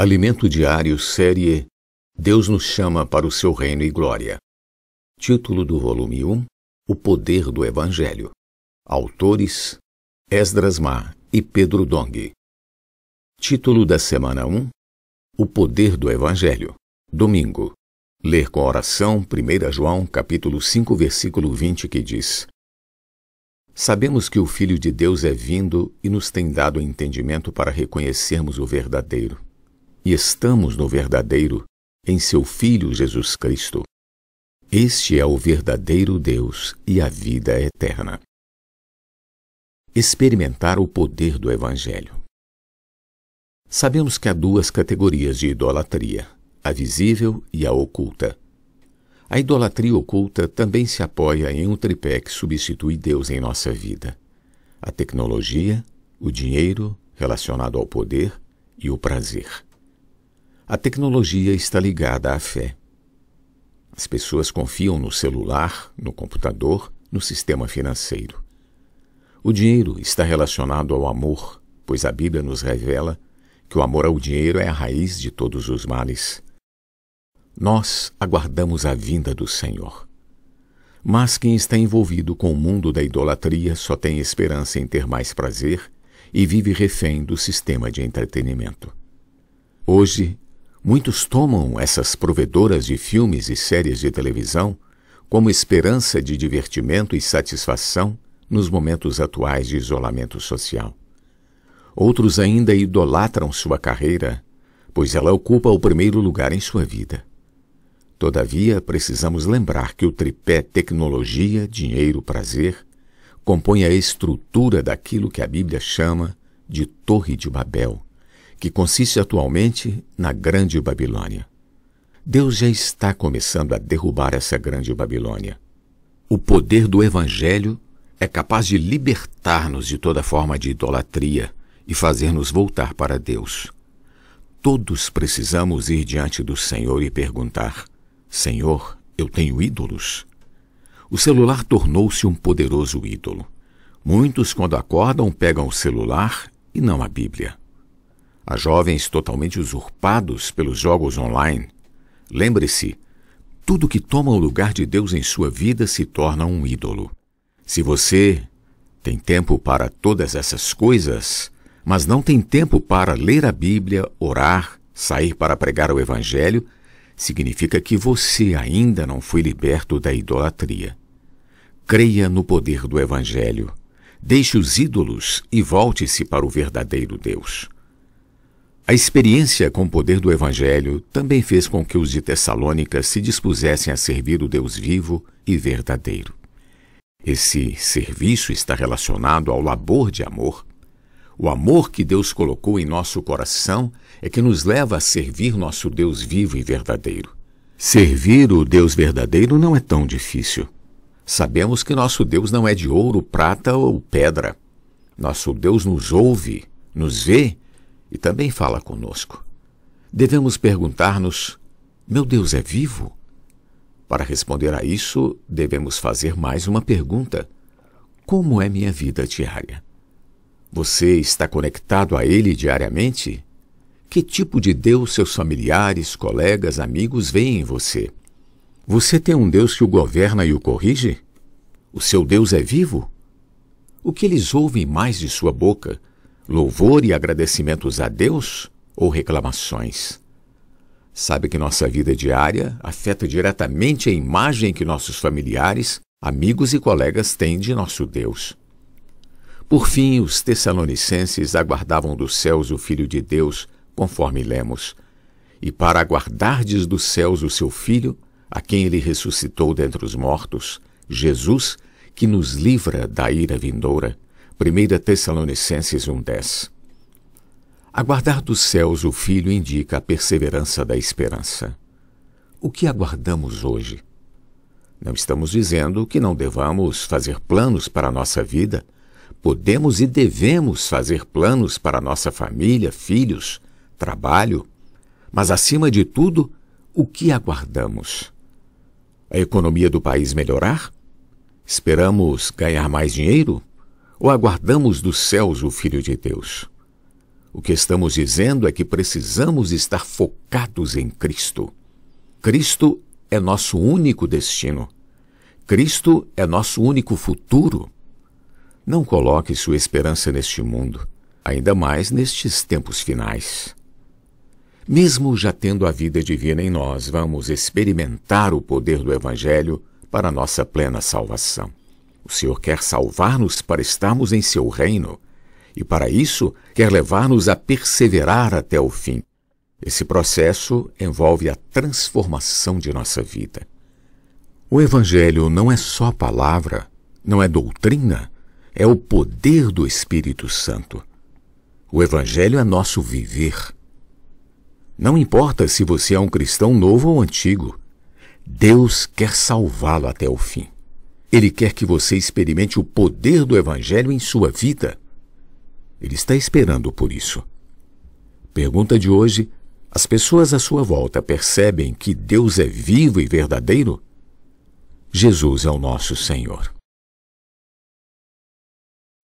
Alimento Diário Série Deus nos chama para o seu reino e glória. Título do volume 1 O poder do evangelho. Autores Esdras Mar e Pedro Dong. Título da semana 1 O poder do evangelho. Domingo. Ler com oração 1 João capítulo 5 versículo 20 que diz: Sabemos que o filho de Deus é vindo e nos tem dado entendimento para reconhecermos o verdadeiro e estamos no verdadeiro, em seu Filho Jesus Cristo. Este é o verdadeiro Deus e a vida é eterna. Experimentar o poder do Evangelho. Sabemos que há duas categorias de idolatria: a visível e a oculta. A idolatria oculta também se apoia em um tripé que substitui Deus em nossa vida: a tecnologia, o dinheiro, relacionado ao poder, e o prazer. A tecnologia está ligada à fé. As pessoas confiam no celular, no computador, no sistema financeiro. O dinheiro está relacionado ao amor, pois a Bíblia nos revela que o amor ao dinheiro é a raiz de todos os males. Nós aguardamos a vinda do Senhor. Mas quem está envolvido com o mundo da idolatria só tem esperança em ter mais prazer e vive refém do sistema de entretenimento. Hoje, Muitos tomam essas provedoras de filmes e séries de televisão como esperança de divertimento e satisfação nos momentos atuais de isolamento social. Outros ainda idolatram sua carreira, pois ela ocupa o primeiro lugar em sua vida. Todavia, precisamos lembrar que o tripé tecnologia, dinheiro, prazer compõe a estrutura daquilo que a Bíblia chama de Torre de Babel que consiste atualmente na Grande Babilônia. Deus já está começando a derrubar essa Grande Babilônia. O poder do Evangelho é capaz de libertar-nos de toda forma de idolatria e fazer-nos voltar para Deus. Todos precisamos ir diante do Senhor e perguntar: Senhor, eu tenho ídolos? O celular tornou-se um poderoso ídolo. Muitos, quando acordam, pegam o celular e não a Bíblia a jovens totalmente usurpados pelos jogos online. Lembre-se, tudo que toma o lugar de Deus em sua vida se torna um ídolo. Se você tem tempo para todas essas coisas, mas não tem tempo para ler a Bíblia, orar, sair para pregar o Evangelho, significa que você ainda não foi liberto da idolatria. Creia no poder do Evangelho. Deixe os ídolos e volte-se para o verdadeiro Deus. A experiência com o poder do Evangelho também fez com que os de Tessalônica se dispusessem a servir o Deus vivo e verdadeiro. Esse serviço está relacionado ao labor de amor. O amor que Deus colocou em nosso coração é que nos leva a servir nosso Deus vivo e verdadeiro. Servir o Deus verdadeiro não é tão difícil. Sabemos que nosso Deus não é de ouro, prata ou pedra. Nosso Deus nos ouve, nos vê e também fala conosco. Devemos perguntar-nos: Meu Deus é vivo? Para responder a isso, devemos fazer mais uma pergunta: Como é minha vida diária? Você está conectado a Ele diariamente? Que tipo de Deus seus familiares, colegas, amigos veem em você? Você tem um Deus que o governa e o corrige? O seu Deus é vivo? O que eles ouvem mais de sua boca? louvor e agradecimentos a Deus ou reclamações? Sabe que nossa vida diária afeta diretamente a imagem que nossos familiares, amigos e colegas têm de nosso Deus. Por fim, os Tessalonicenses aguardavam dos céus o Filho de Deus, conforme lemos. E para aguardardes dos céus o seu Filho, a quem ele ressuscitou dentre os mortos, Jesus, que nos livra da ira vindoura 1 Tessalonicenses 1:10 Aguardar dos céus o Filho indica a perseverança da esperança. O que aguardamos hoje? Não estamos dizendo que não devamos fazer planos para a nossa vida. Podemos e devemos fazer planos para a nossa família, filhos, trabalho. Mas, acima de tudo, o que aguardamos? A economia do país melhorar? Esperamos ganhar mais dinheiro? ou aguardamos dos céus o Filho de Deus? O que estamos dizendo é que precisamos estar focados em Cristo. Cristo é nosso único destino. Cristo é nosso único futuro. Não coloque sua esperança neste mundo, ainda mais nestes tempos finais. Mesmo já tendo a vida divina em nós, vamos experimentar o poder do Evangelho para nossa plena salvação. O Senhor quer salvar-nos para estarmos em seu reino e, para isso, quer levar-nos a perseverar até o fim. Esse processo envolve a transformação de nossa vida. O Evangelho não é só palavra, não é doutrina, é o poder do Espírito Santo. O Evangelho é nosso viver. Não importa se você é um cristão novo ou antigo, Deus quer salvá-lo até o fim. Ele quer que você experimente o poder do Evangelho em sua vida. Ele está esperando por isso. Pergunta de hoje: as pessoas à sua volta percebem que Deus é vivo e verdadeiro? Jesus é o nosso Senhor.